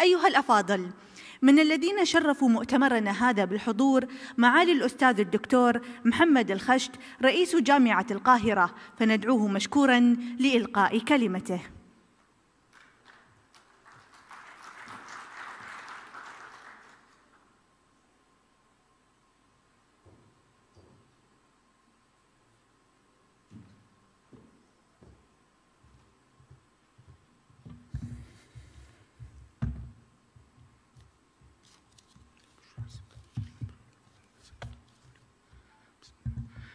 أيها الأفاضل من الذين شرفوا مؤتمرنا هذا بالحضور معالي الأستاذ الدكتور محمد الخشت رئيس جامعة القاهرة فندعوه مشكورا لإلقاء كلمته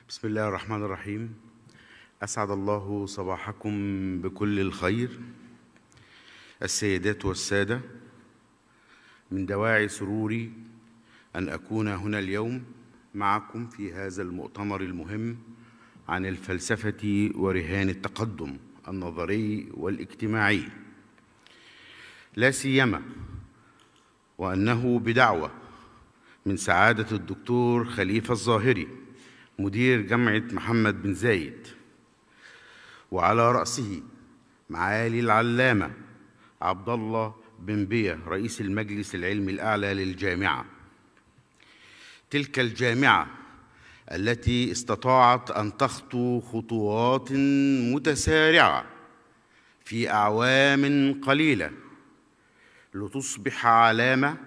بسم الله الرحمن الرحيم أسعد الله صباحكم بكل الخير السيدات والسادة من دواعي سروري أن أكون هنا اليوم معكم في هذا المؤتمر المهم عن الفلسفة ورهان التقدم النظري والاجتماعي لا سيما وأنه بدعوة من سعادة الدكتور خليفة الظاهري مدير جامعة محمد بن زايد وعلى رأسه معالي العلامة عبد الله بن بيه رئيس المجلس العلمي الأعلى للجامعة تلك الجامعة التي استطاعت أن تخطو خطوات متسارعة في أعوام قليلة لتصبح علامة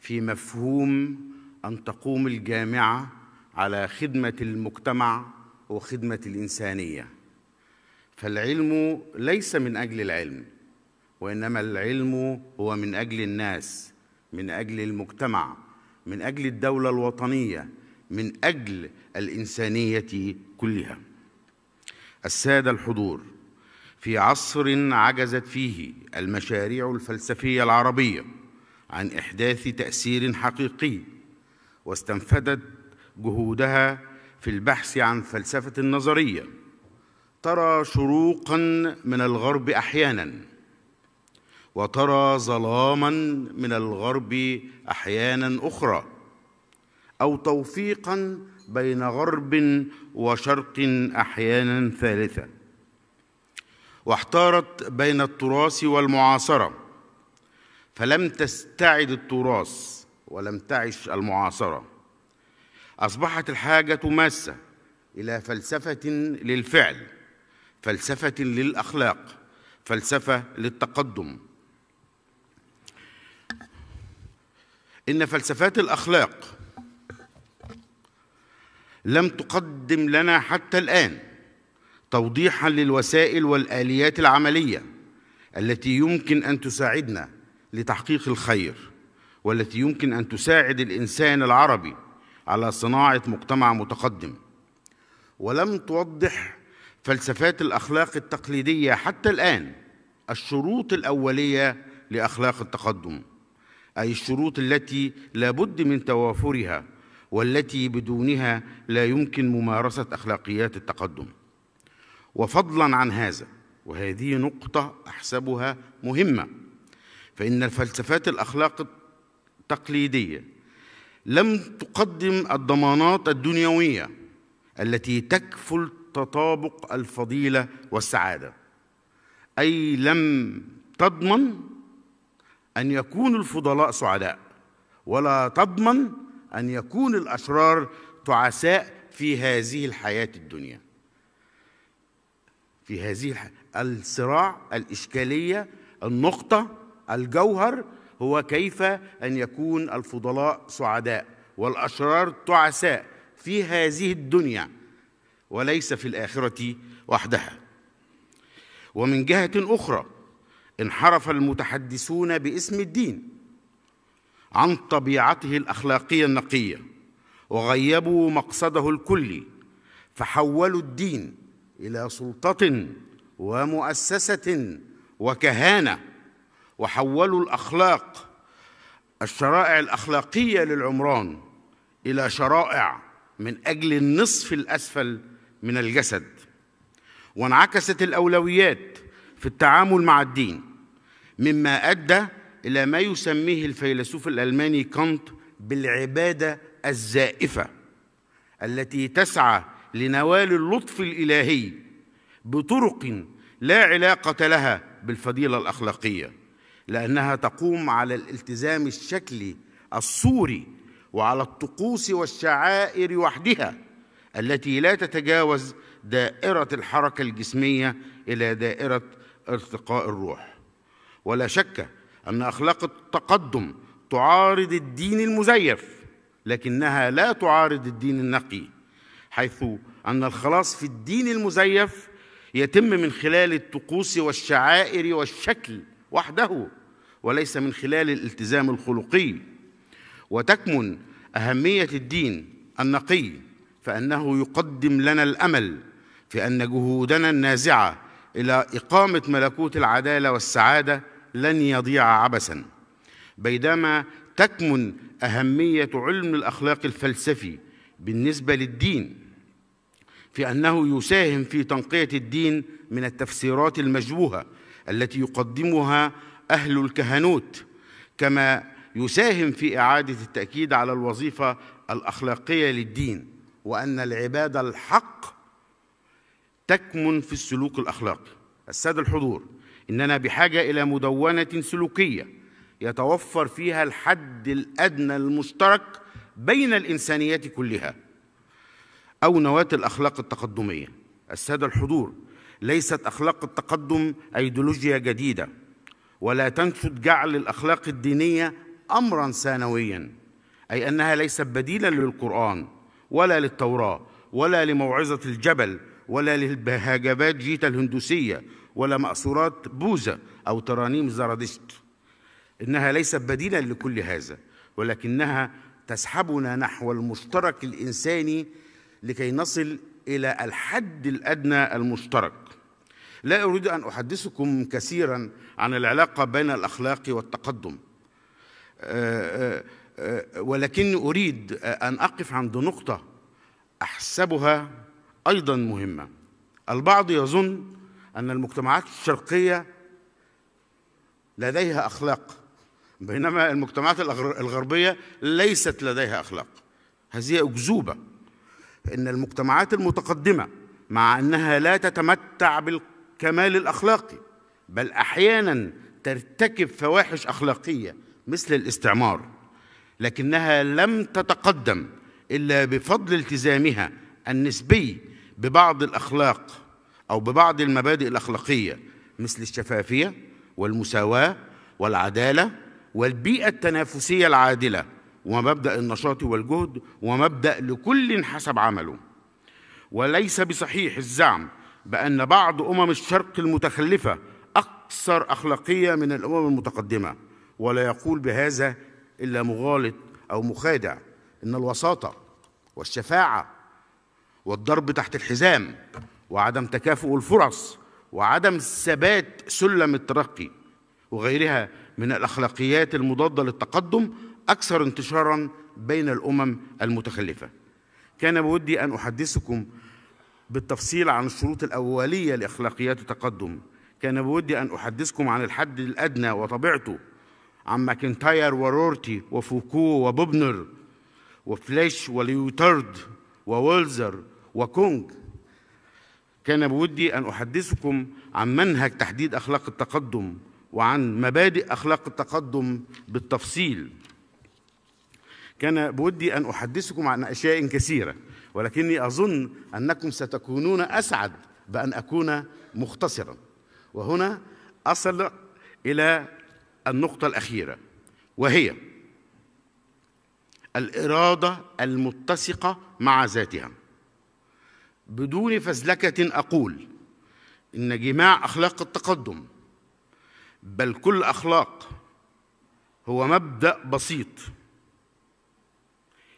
في مفهوم أن تقوم الجامعة على خدمه المجتمع وخدمه الانسانيه فالعلم ليس من اجل العلم وانما العلم هو من اجل الناس من اجل المجتمع من اجل الدوله الوطنيه من اجل الانسانيه كلها الساده الحضور في عصر عجزت فيه المشاريع الفلسفيه العربيه عن احداث تاثير حقيقي واستنفدت جهودها في البحث عن فلسفة النظرية ترى شروقا من الغرب أحيانا وترى ظلاما من الغرب أحيانا أخرى أو توفيقا بين غرب وشرق أحيانا ثالثة واحتارت بين التراث والمعاصرة فلم تستعد التراث ولم تعش المعاصره أصبحت الحاجة ماسة إلى فلسفة للفعل فلسفة للأخلاق فلسفة للتقدم إن فلسفات الأخلاق لم تقدم لنا حتى الآن توضيحا للوسائل والآليات العملية التي يمكن أن تساعدنا لتحقيق الخير والتي يمكن أن تساعد الإنسان العربي على صناعة مجتمع متقدم ولم توضح فلسفات الأخلاق التقليدية حتى الآن الشروط الأولية لأخلاق التقدم أي الشروط التي لا بد من توافرها والتي بدونها لا يمكن ممارسة أخلاقيات التقدم وفضلا عن هذا وهذه نقطة أحسبها مهمة فإن الفلسفات الأخلاق التقليدية لم تقدم الضمانات الدنيويه التي تكفل تطابق الفضيله والسعاده اي لم تضمن ان يكون الفضلاء سعداء ولا تضمن ان يكون الاشرار تعساء في هذه الحياه الدنيا في هذه الحياة. الصراع الاشكاليه النقطه الجوهر هو كيف أن يكون الفضلاء سعداء والأشرار تعساء في هذه الدنيا وليس في الآخرة وحدها ومن جهة أخرى انحرف المتحدثون باسم الدين عن طبيعته الأخلاقية النقية وغيبوا مقصده الكلي فحولوا الدين إلى سلطة ومؤسسة وكهانة وحولوا الأخلاق الشرائع الأخلاقية للعمران إلى شرائع من أجل النصف الأسفل من الجسد وانعكست الأولويات في التعامل مع الدين مما أدى إلى ما يسميه الفيلسوف الألماني كانت بالعبادة الزائفة التي تسعى لنوال اللطف الإلهي بطرق لا علاقة لها بالفضيلة الأخلاقية لأنها تقوم على الالتزام الشكلي الصوري وعلى الطقوس والشعائر وحدها التي لا تتجاوز دائرة الحركة الجسمية إلى دائرة ارتقاء الروح ولا شك أن أخلاق التقدم تعارض الدين المزيف لكنها لا تعارض الدين النقي حيث أن الخلاص في الدين المزيف يتم من خلال الطقوس والشعائر والشكل وحده وليس من خلال الالتزام الخلقي وتكمن أهمية الدين النقي فأنه يقدم لنا الأمل في أن جهودنا النازعة إلى إقامة ملكوت العدالة والسعادة لن يضيع عبثا بينما تكمن أهمية علم الأخلاق الفلسفي بالنسبة للدين في أنه يساهم في تنقية الدين من التفسيرات المشبوهة التي يقدمها أهل الكهنوت كما يساهم في إعادة التأكيد على الوظيفة الأخلاقية للدين وأن العبادة الحق تكمن في السلوك الأخلاقي السادة الحضور إننا بحاجة إلى مدونة سلوكية يتوفر فيها الحد الأدنى المشترك بين الإنسانيات كلها أو نواة الأخلاق التقدمية السادة الحضور ليست أخلاق التقدم أيديولوجيا جديدة ولا تنشد جعل الأخلاق الدينية أمرا ثانويا أي أنها ليست بديلا للقرآن ولا للتوراة ولا لموعظة الجبل ولا للبهاجبات جيتا الهندوسية ولا ماسورات بوذا أو ترانيم زرادشت إنها ليست بديلا لكل هذا ولكنها تسحبنا نحو المشترك الإنساني لكي نصل إلى الحد الأدنى المشترك لا أريد أن أحدثكم كثيرا عن العلاقة بين الأخلاق والتقدم آه، آه، آه، ولكني أريد أن أقف عند نقطة أحسبها أيضا مهمة البعض يظن أن المجتمعات الشرقية لديها أخلاق بينما المجتمعات الغربية ليست لديها أخلاق هذه أكذوبة إن المجتمعات المتقدمة مع أنها لا تتمتع بالقوة كمال الاخلاقي بل احيانا ترتكب فواحش اخلاقيه مثل الاستعمار لكنها لم تتقدم الا بفضل التزامها النسبي ببعض الاخلاق او ببعض المبادئ الاخلاقيه مثل الشفافيه والمساواه والعداله والبيئه التنافسيه العادله ومبدا النشاط والجهد ومبدا لكل حسب عمله وليس بصحيح الزعم بأن بعض أمم الشرق المتخلفة أكثر أخلاقية من الأمم المتقدمة ولا يقول بهذا إلا مغالط أو مخادع إن الوساطة والشفاعة والضرب تحت الحزام وعدم تكافؤ الفرص وعدم ثبات سلم الترقي وغيرها من الأخلاقيات المضادة للتقدم أكثر انتشاراً بين الأمم المتخلفة كان بودي أن أحدثكم بالتفصيل عن الشروط الأولية لإخلاقيات التقدم كان بودي أن أحدثكم عن الحد الأدنى وطبيعته عن ماكنتاير ورورتي وفوكو وبوبنر وفليش وليوترد وولزر وكونج كان بودي أن أحدثكم عن منهج تحديد أخلاق التقدم وعن مبادئ أخلاق التقدم بالتفصيل كان بودي أن أحدثكم عن أشياء كثيرة ولكني أظن أنكم ستكونون أسعد بأن أكون مختصرا وهنا أصل إلى النقطة الأخيرة وهي الإرادة المتسقة مع ذاتها بدون فزلكة أقول إن جماع أخلاق التقدم بل كل أخلاق هو مبدأ بسيط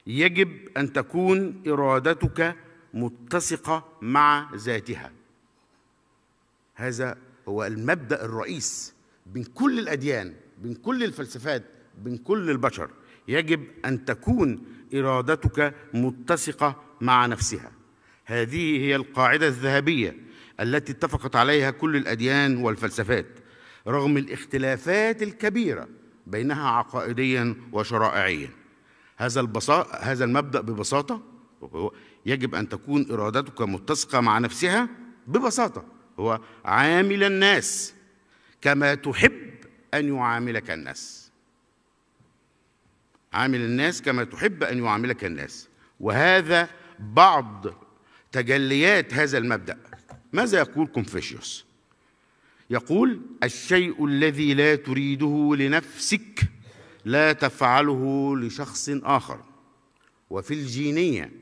يجب أن تكون إرادتك متسقة مع ذاتها هذا هو المبدأ الرئيس بين كل الأديان بين كل الفلسفات بين كل البشر يجب أن تكون إرادتك متسقة مع نفسها هذه هي القاعدة الذهبية التي اتفقت عليها كل الأديان والفلسفات رغم الاختلافات الكبيرة بينها عقائديا وشرائعيا هذا البساطة هذا المبدأ ببساطة يجب أن تكون إرادتك متسقة مع نفسها ببساطة هو عامل الناس كما تحب أن يعاملك الناس عامل الناس كما تحب أن يعاملك الناس وهذا بعض تجليات هذا المبدأ ماذا يقول كونفوشيوس؟ يقول الشيء الذي لا تريده لنفسك لا تفعله لشخص آخر وفي الجينية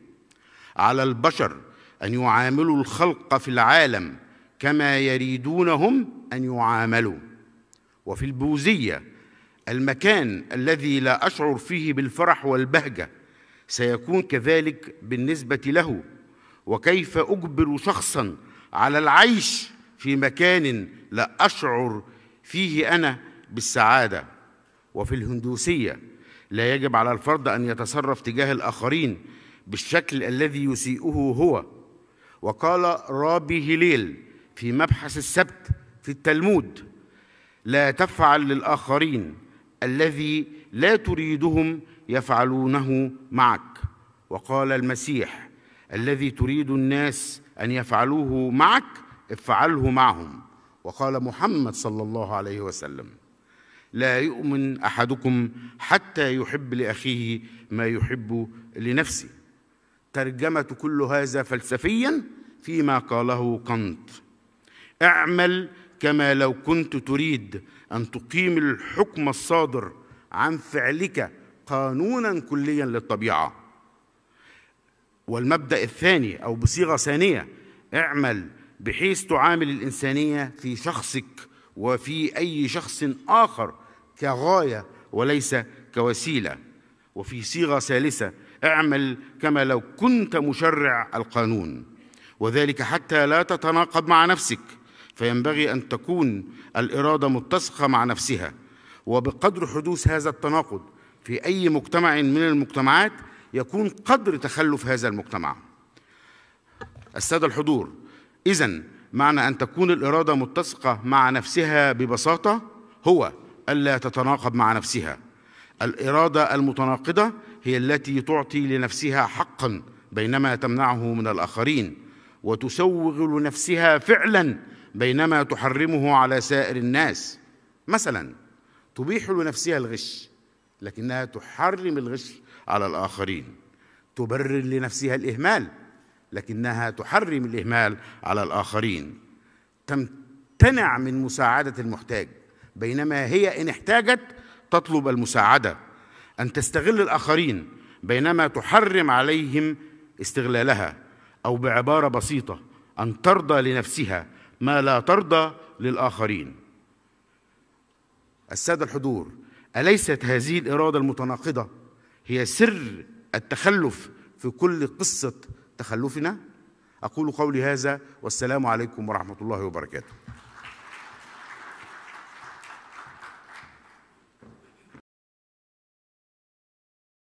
على البشر أن يعاملوا الخلق في العالم كما يريدونهم أن يعاملوا وفي البوذية المكان الذي لا أشعر فيه بالفرح والبهجة سيكون كذلك بالنسبة له وكيف أجبر شخصا على العيش في مكان لا أشعر فيه أنا بالسعادة وفي الهندوسية لا يجب على الفرد أن يتصرف تجاه الآخرين بالشكل الذي يسيئه هو وقال رابي هليل في مبحث السبت في التلمود لا تفعل للآخرين الذي لا تريدهم يفعلونه معك وقال المسيح الذي تريد الناس أن يفعلوه معك افعله معهم وقال محمد صلى الله عليه وسلم لا يؤمن احدكم حتى يحب لاخيه ما يحب لنفسه ترجمه كل هذا فلسفيا فيما قاله قنط اعمل كما لو كنت تريد ان تقيم الحكم الصادر عن فعلك قانونا كليا للطبيعه والمبدا الثاني او بصيغه ثانيه اعمل بحيث تعامل الانسانيه في شخصك وفي اي شخص اخر كغاية وليس كوسيلة وفي صيغة ثالثة اعمل كما لو كنت مشرع القانون وذلك حتى لا تتناقض مع نفسك فينبغي أن تكون الإرادة متسقة مع نفسها وبقدر حدوث هذا التناقض في أي مجتمع من المجتمعات يكون قدر تخلف هذا المجتمع السادة الحضور إذا معنى أن تكون الإرادة متسقة مع نفسها ببساطة هو ألا تتناقض مع نفسها الإرادة المتناقضة هي التي تعطي لنفسها حقا بينما تمنعه من الآخرين وتسوغ لنفسها فعلا بينما تحرمه على سائر الناس مثلا تبيح لنفسها الغش لكنها تحرم الغش على الآخرين تبرر لنفسها الإهمال لكنها تحرم الإهمال على الآخرين تمتنع من مساعدة المحتاج بينما هي إن احتاجت تطلب المساعدة أن تستغل الآخرين بينما تحرم عليهم استغلالها أو بعبارة بسيطة أن ترضى لنفسها ما لا ترضى للآخرين السادة الحضور أليست هذه الإرادة المتناقضة هي سر التخلف في كل قصة تخلفنا؟ أقول قولي هذا والسلام عليكم ورحمة الله وبركاته